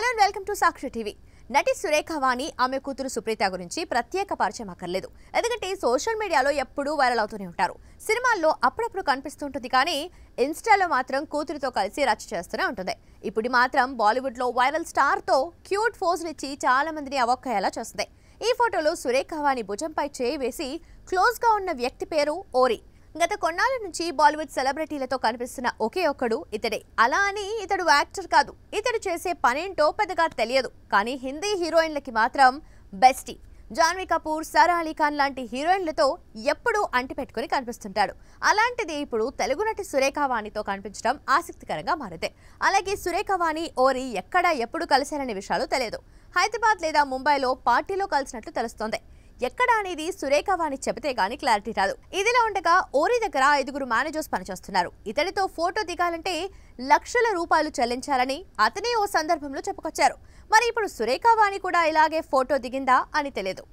hello and welcome to Sakshi TV నటి సురేఖ వాణి ఆమె కూతురు సుప్రీత గురించి ప్రత్యేక పరిచయం అక్కర్లేదు ఎందుకంటే సోషల్ మీడియాలో ఎప్పుడూ వైరల్ అవుతూనే ఉంటారు సినిమాల్లో అప్పుడప్పుడు కనిపిస్తుంటుంది కానీ ఇన్స్టాలో మాత్రం కూతురితో కలిసి రచ్చ చేస్తూనే ఉంటుంది ఇప్పుడు మాత్రం బాలీవుడ్లో వైరల్ స్టార్తో క్యూట్ ఫోజులు ఇచ్చి చాలా మందిని అవక్కయ్యేలా చేస్తుంది ఈ ఫోటోలో సురేఖ వాణి భుజంపై చేయి వేసి క్లోజ్గా ఉన్న వ్యక్తి పేరు ఓరి గత కొన్నాళ్ళ నుంచి బాలీవుడ్ సెలబ్రిటీలతో కనిపిస్తున్న ఒకే ఒక్కడు ఇతడే అలా అని ఇతడు యాక్టర్ కాదు ఇతడు చేసే పనేంటో పెద్దగా తెలియదు కానీ హిందీ హీరోయిన్లకి మాత్రం బెస్టీ జాన్వీ కపూర్ సారా అలీ ఖాన్ లాంటి హీరోయిన్లతో ఎప్పుడూ అంటిపెట్టుకుని కనిపిస్తుంటాడు అలాంటిది ఇప్పుడు తెలుగు నటి సురేఖ వాణితో కనిపించడం ఆసక్తికరంగా మారితే అలాగే సురేఖ వాణి ఓరి ఎక్కడ ఎప్పుడు కలిశారనే విషయాలు తెలియదు హైదరాబాద్ లేదా ముంబైలో పార్టీలో కలిసినట్లు తెలుస్తోంది ఎక్కడ అనేది సురేఖ వాణి చెబితే గానీ క్లారిటీ రాదు ఇదిలా ఉండగా ఓరి దగ్గర ఐదుగురు మేనేజర్స్ పనిచేస్తున్నారు ఇతడితో ఫోటో దిగాలంటే లక్షల రూపాయలు చెల్లించాలని అతనే ఓ సందర్భంలో చెప్పుకొచ్చారు మరి ఇప్పుడు సురేఖ వాణి కూడా ఇలాగే ఫోటో దిగిందా అని తెలియదు